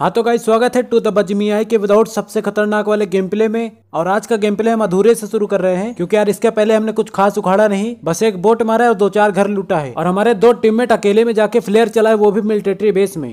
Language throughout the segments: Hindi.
हाँ तो गाइस स्वागत है टू द बजमी आई के विदाउट सबसे खतरनाक वाले गेम प्ले में और आज का गेम प्ले हम अधूरे से शुरू कर रहे हैं क्योंकि यार इसके पहले हमने कुछ खास उखाड़ा नहीं बस एक बोट मारा है और दो चार घर लूटा है और हमारे दो टीममेट अकेले में जाके फ्लेयर चलाए वो भी मिलिट्री बेस में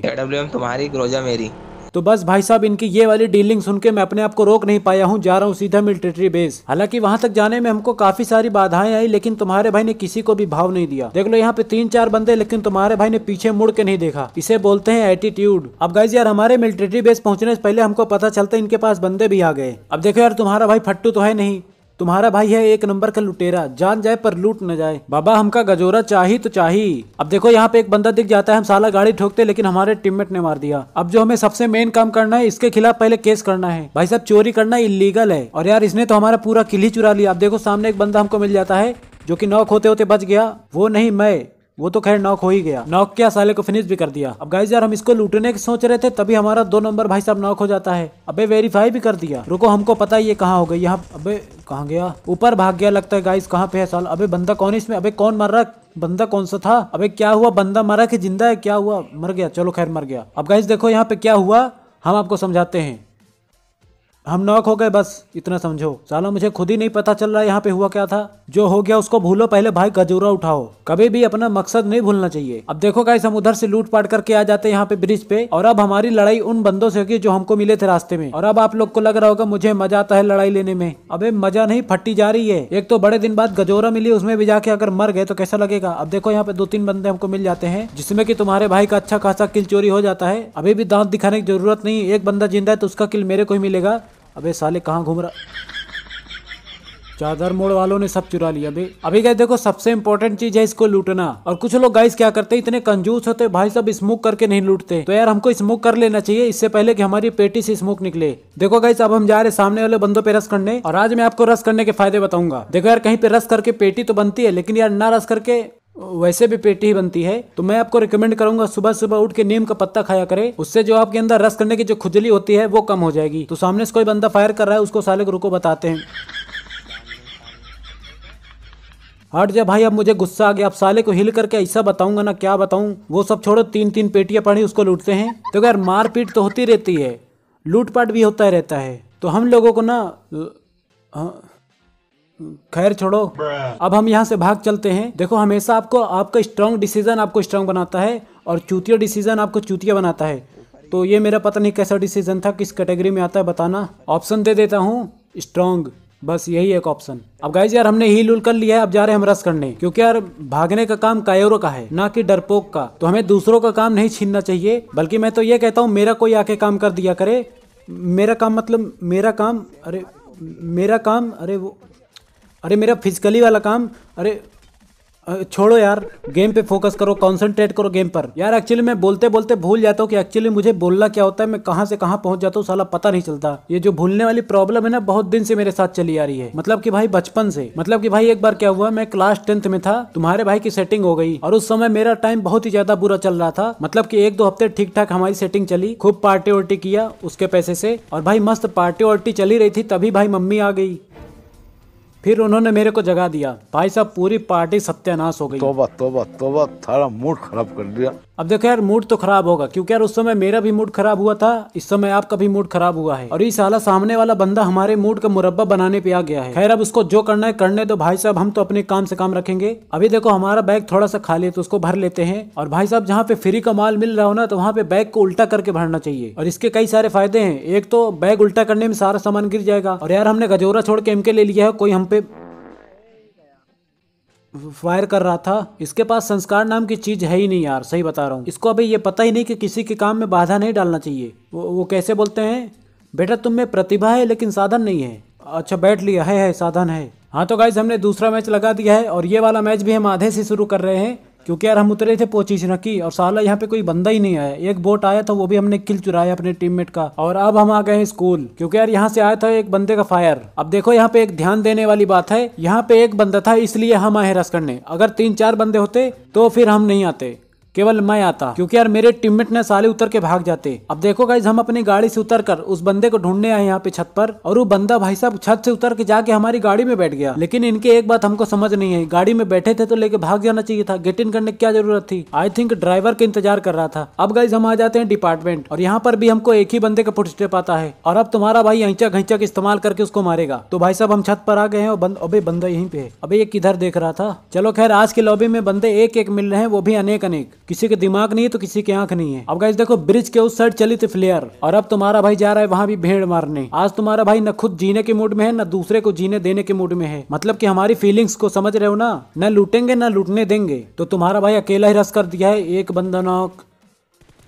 तुम्हारी ग्रोजा मेरी तो बस भाई साहब इनकी ये वाली डीलिंग सुन के मैं अपने आप को रोक नहीं पाया हूँ जा रहा हूँ सीधा मिलिट्री बेस हालांकि वहां तक जाने में हमको काफी सारी बाधाएं आई लेकिन तुम्हारे भाई ने किसी को भी भाव नहीं दिया देख लो यहाँ पे तीन चार बंदे लेकिन तुम्हारे भाई ने पीछे मुड़ के नहीं देखा इसे बोलते हैं एटीट्यूड अब गाइज यार हमारे मिलिट्री बेस पहुंचने से पहले हमको पता चलता इनके पास बंदे भी आ गए अब देखो यार तुम्हारा भाई फट्टू तो है नहीं तुम्हारा भाई है एक नंबर का लुटेरा जान जाए पर लूट न जाए बाबा हमका गजोरा चाहिए तो चाहिए अब देखो यहाँ पे एक बंदा दिख जाता है हम साला गाड़ी ठोकते लेकिन हमारे टीममेट ने मार दिया अब जो हमें सबसे मेन काम करना है इसके खिलाफ पहले केस करना है भाई साहब चोरी करना इलीगल है और यार इसने तो हमारा पूरा किली चुरा लिया अब देखो सामने एक बंदा हमको मिल जाता है जो कि नौक होते होते बच गया वो नहीं मैं वो तो खैर नॉक हो ही गया नॉक क्या साले को फिनिश भी कर दिया अब गाइज यार हम इसको लूटने की सोच रहे थे तभी हमारा दो नंबर भाई साहब नॉक हो जाता है अबे वेरीफाई भी कर दिया रुको हमको पता ये कहाँ हो गई यहाँ अबे कहाँ गया ऊपर भाग गया लगता है गाइस कहाँ पे है साल अबे बंदा कौन इसमें अबे कौन मर रहा बंदा कौन सा था अबे क्या हुआ बंदा मरा कि जिंदा है क्या हुआ मर गया चलो खैर मर गया अब गाइस देखो यहाँ पे क्या हुआ हम आपको समझाते हैं हम नॉक हो गए बस इतना समझो साला मुझे खुद ही नहीं पता चल रहा यहाँ पे हुआ क्या था जो हो गया उसको भूलो पहले भाई गजूरा उठाओ कभी भी अपना मकसद नहीं भूलना चाहिए अब देखो गाइस हम उधर से लूट पाट करके आ जाते हैं यहाँ पे ब्रिज पे और अब हमारी लड़ाई उन बंदों से होगी जो हमको मिले थे रास्ते में और अब आप लोग को लग रहा होगा मुझे मजा आता है लड़ाई लेने में अब मजा नहीं फटी जा रही है एक तो बड़े दिन बाद गजोरा मिली उसमें भी जाके अगर मर गए तो कैसा लगेगा अब देखो यहाँ पे दो तीन बंदे हमको मिल जाते हैं जिसमे की तुम्हारे भाई का अच्छा खासा किल चोरी हो जाता है अभी भी दांत दिखाने की जरूरत नहीं एक बंदा जिंदा है तो उसका किल मेरे को ही मिलेगा अबे साले कहाँ घूम रहा चादर मोड़ वालों ने सब चुरा लिया अभी अभी गए देखो सबसे इंपॉर्टेंट चीज है इसको लूटना और कुछ लोग गाइस क्या करते हैं इतने कंजूस होते भाई सब स्मोक करके नहीं लूटते तो यार हमको स्मोक कर लेना चाहिए इससे पहले कि हमारी पेटी से स्मोक निकले देखो गाइस अब हम जा रहे सामने वाले बंदों पे रस करने और आज मैं आपको रस करने के फायदे बताऊंगा देखो यार कहीं पे रस करके पेटी तो बनती है लेकिन यार ना रस करके वैसे भी पेटी ही बनती है तो मैं आपको रिकमेंड करूंगा सुबह सुबह उठ के नीम का पत्ता खाया करे उससे जो आपके अंदर रस करने की जो खुजली होती है वो कम हो जाएगी तो सामने से कोई बंदा फायर कर रहा है उसको साले गुरु को बताते हैं हट जा भाई अब मुझे गुस्सा आ गया अब साले को हिल करके ऐसा बताऊंगा ना क्या बताऊं वो सब छोड़ो तीन तीन पेटियां पड़ी उसको लूटते हैं तो यार मारपीट तो होती रहती है लूटपाट भी होता रहता है तो हम लोगों को ना हाँ, खैर छोड़ो अब हम यहाँ से भाग चलते हैं देखो हमेशा आपको आपका स्ट्रांग डिसीजन आपको स्ट्रांग बनाता है और चूतिया डिसीजन आपको चूतिया बनाता है तो ये मेरा पता नहीं कैसा डिसीजन था किस कैटेगरी में आता है बताना ऑप्शन दे देता हूँ स्ट्रांग बस यही एक ऑप्शन अब गाइज यार हमने हील उल कर लिया है अब जा रहे हैं हम रस करने क्योंकि यार भागने का काम कायरों का है ना कि डरपोक का तो हमें दूसरों का काम नहीं छीनना चाहिए बल्कि मैं तो ये कहता हूँ मेरा कोई आके काम कर दिया करे मेरा काम मतलब मेरा काम अरे मेरा काम अरे वो अरे मेरा फिजिकली वाला काम अरे छोड़ो यार गेम पे फोकस करो कंसंट्रेट करो गेम पर यार एक्चुअली मैं बोलते बोलते भूल जाता हूँ कि एक्चुअली मुझे बोलना क्या होता है मैं कहाँ से कहाँ पहुँच जाता हूँ साला पता नहीं चलता ये जो भूलने वाली प्रॉब्लम है ना बहुत दिन से मेरे साथ चली आ रही है मतलब कि भाई बचपन से मतलब कि भाई एक बार क्या हुआ मैं क्लास टेंथ में था तुम्हारे भाई की सेटिंग हो गई और उस समय मेरा टाइम बहुत ही ज्यादा बुरा चल रहा था मतलब की एक दो हफ्ते ठीक ठाक हमारी सेटिंग चली खूब पार्टी वार्टी किया उसके पैसे से और भाई मस्त पार्टी वार्टी चली रही थी तभी भाई मम्मी आ गई फिर उन्होंने मेरे को जगा दिया भाई साहब पूरी पार्टी सत्यानाश हो गई तोबा तोबा तोबा थोड़ा मूड खराब कर दिया अब देखो यार मूड तो खराब होगा क्योंकि यार उस समय मेरा भी मूड खराब हुआ था इस समय आपका भी मूड खराब हुआ है और इस साला सामने वाला बंदा हमारे मूड का मुरब्बा बनाने पे आ गया है खैर अब उसको जो करना है करने दो भाई साहब हम तो अपने काम से काम रखेंगे अभी देखो हमारा बैग थोड़ा सा खाली है तो उसको भर लेते हैं और भाई साहब जहाँ पे फ्री का माल मिल रहा हो ना तो वहाँ पे बैग को उल्टा करके भरना चाहिए और इसके कई सारे फायदे हैं एक तो बैग उल्टा करने में सारा सामान गिर जाएगा और यार हमने गजोरा छोड़ के एमके ले लिया है कोई हम पे फायर कर रहा था इसके पास संस्कार नाम की चीज है ही नहीं यार सही बता रहा हूँ इसको अभी ये पता ही नहीं कि किसी के काम में बाधा नहीं डालना चाहिए वो वो कैसे बोलते हैं बेटा तुम में प्रतिभा है लेकिन साधन नहीं है अच्छा बैठ लिया है, है साधन है हाँ तो गाइज हमने दूसरा मैच लगा दिया है और ये वाला मैच भी हम आधे से शुरू कर रहे हैं क्योंकि यार हम उतरे थे पोची की और साला यहाँ पे कोई बंदा ही नहीं आया एक बोट आया था वो भी हमने किल चुराया अपने टीममेट का और अब हम आ गए स्कूल क्योंकि यार यहाँ से आया था एक बंदे का फायर अब देखो यहाँ पे एक ध्यान देने वाली बात है यहाँ पे एक बंदा था इसलिए हम आए रस करने अगर तीन चार बंदे होते तो फिर हम नहीं आते केवल मैं आता क्योंकि यार मेरे टीममेट ने साले उतर के भाग जाते अब देखो गाइज हम अपनी गाड़ी से उतर कर उस बंदे को ढूंढने आए यहाँ पे छत पर और वो बंदा भाई साहब छत से उतर के जाके हमारी गाड़ी में बैठ गया लेकिन इनके एक बात हमको समझ नहीं है गाड़ी में बैठे थे तो लेके भाग जाना चाहिए था गेट इन करने की क्या जरूरत थी आई थिंक ड्राइवर का इंतजार कर रहा था अब गाइज हम आ जाते हैं डिपार्टमेंट और यहाँ पर भी हमको एक ही बंदे का फुट स्टेप आता है और अब तुम्हारा भाई ऐंचा घंचा इस्तेमाल करके उसको मारेगा तो भाई साहब हम छत पर आ गए हैं और बंदा यहीं पे है ये किधर देख रहा था चलो खैर आज के लॉबी में बंदे एक एक मिल रहे हैं वो भी अनेक अनेक किसी के दिमाग नहीं है तो किसी की आंख नहीं है अब गाइज देखो ब्रिज के उस साइड चली थी फ्लेयर और अब तुम्हारा भाई जा रहा है वहां भी भेड़ मारने आज तुम्हारा भाई न खुद जीने के मूड में है न दूसरे को जीने देने के मूड में है मतलब की हमारी फीलिंग्स को समझ रहे हो ना न लुटेंगे न लुटने देंगे तो तुम्हारा भाई अकेला ही रस कर दिया है एक बंदा नौक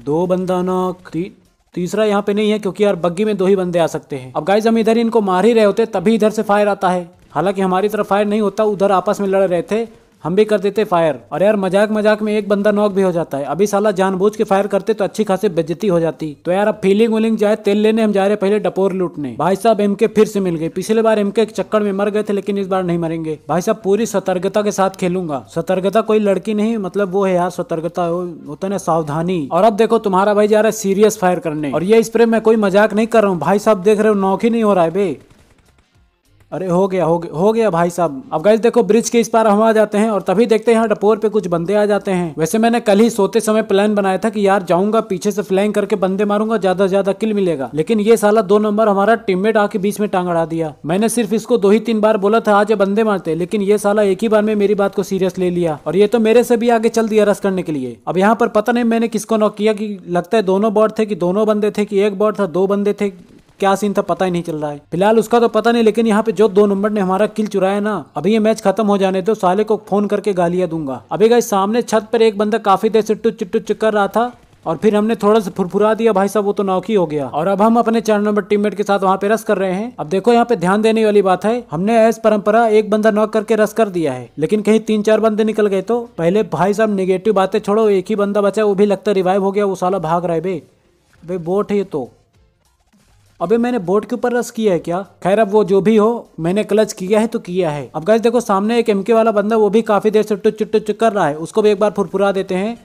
दो बंदा नौक तीन तीसरा यहाँ पे नहीं है क्योंकि यार बग्गी में दो ही बंदे आ सकते हैं अब गाइज हम इधर इनको मार ही रहे होते तभी इधर से फायर आता है हालांकि हमारी तरफ फायर नहीं होता उधर आपस में लड़ रहे थे हम भी कर देते फायर और यार मजाक मजाक में एक बंदा नॉक भी हो जाता है अभी साला जानबूझ के फायर करते तो अच्छी खासी बेजती हो जाती तो यार अब फीलिंग वीलिंग जाए तेल लेने हम जा रहे पहले डपोर लूटने भाई साहब एमके फिर से मिल गए पिछले बार एमके के चक्कर में मर गए थे लेकिन इस बार नहीं मरेंगे भाई साहब पूरी सतर्कता के साथ खेलूंगा सतर्कता कोई लड़की नहीं मतलब वो है यार सतर्कता होता है ना सावधानी और अब देखो तुम्हारा भाई जा रहा है सीरियस फायर करने और ये स्प्रे मैं कोई मजाक नहीं कर रहा हूँ भाई साहब देख रहे हो नॉक ही नहीं हो रहा है भाई अरे हो गया हो गया हो गया भाई साहब अब गैस देखो ब्रिज के इस पार हम आ जाते हैं और तभी देखते हैं यहाँ डपोर पे कुछ बंदे आ जाते हैं वैसे मैंने कल ही सोते समय प्लान बनाया था कि यार जाऊंगा पीछे से फ्लैंग करके बंदे मारूंगा ज्यादा से ज्यादा किल मिलेगा लेकिन ये साला दो नंबर हमारा टीममेट आके बीच में टांग अड़ा दिया मैंने सिर्फ इसको दो ही तीन बार बोला था आज बंदे मारते लेकिन ये साला एक ही बार में मेरी बात को सीरियस ले लिया और ये तो मेरे से भी आगे चल दिया रस करने के लिए अब यहाँ पर पता नहीं मैंने किसको नॉक किया कि लगता है दोनों बॉर्ड थे कि दोनों बंदे थे कि एक बॉर्ड था दो बंदे थे क्या सीन था पता ही नहीं चल रहा है फिलहाल उसका तो पता नहीं लेकिन यहाँ पे जो दो नंबर ने हमारा किल चुराया ना अभी ये मैच खत्म हो जाने दो साले को फोन करके गालियां दूंगा अभी गाइस सामने छत पर एक बंदा काफी देर से टुच चिट्टू चिक कर रहा था और फिर हमने थोड़ा सा फुरफुरा दिया भाई साहब वो तो नौकी हो गया और अब हम अपने चार नंबर टीममेट के साथ वहाँ पे रस कर रहे हैं अब देखो यहाँ पे ध्यान देने वाली बात है हमने एस परंपरा एक बंदा नॉक करके रस कर दिया है लेकिन कहीं तीन चार बंदे निकल गए तो पहले भाई साहब निगेटिव बातें छोड़ो एक ही बंदा बचा वो भी लगता रिवाइव हो गया वो साला भाग रहा है बे बोट है ये तो अबे मैंने बोर्ड के ऊपर रस किया है क्या खैर अब वो जो भी हो मैंने क्लच किया है तो किया है अब गाइस देखो सामने एक एमके वाला बंदा वो भी काफी देर से टुच टुच कर रहा है उसको भी एक बार फुरफुरा देते हैं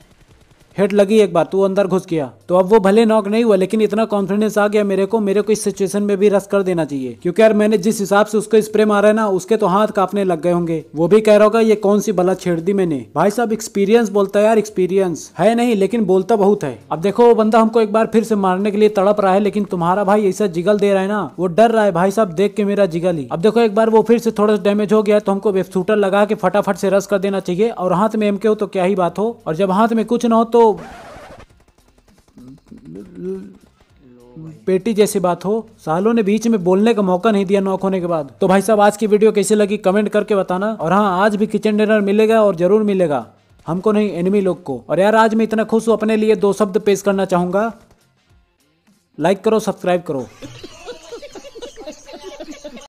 हेड लगी एक बार तू अंदर घुस गया तो अब वो भले नॉक नहीं हुआ लेकिन इतना कॉन्फिडेंस आ गया मेरे को मेरे को इस सिचुएशन में भी रस कर देना चाहिए क्योंकि यार मैंने जिस हिसाब से उसको स्प्रे मारा है ना उसके तो हाथ कांपने लग गए होंगे वो भी कह रहा होगा ये कौन सी बला छेड़ दी मैंने भाई साहब एक्सपीरियंस बोलता है यार एक्सपीरियंस है नहीं लेकिन बोलता बहुत है अब देखो वो बंदा हमको एक बार फिर से मारने के लिए तड़प रहा है लेकिन तुम्हारा भाई ऐसा जिगल दे रहा है ना वो डर रहा है भाई साहब देख के मेरा जिगल ही अब देखो एक बार वो फिर से थोड़ा सा डैमेज हो गया तो हमको वेब शूटर लगा के फटाफट से रस कर देना चाहिए और हाथ में एम के हो तो क्या ही बात हो और जब हाथ में कुछ ना हो तो पेटी जैसी बात हो सालों ने बीच में बोलने का मौका नहीं दिया नॉक होने के बाद तो भाई साहब आज की वीडियो कैसी लगी कमेंट करके बताना और हाँ आज भी किचन डिनर मिलेगा और जरूर मिलेगा हमको नहीं एनिमी लोग को और यार आज मैं इतना खुश हूँ अपने लिए दो शब्द पेश करना चाहूंगा लाइक करो सब्सक्राइब करो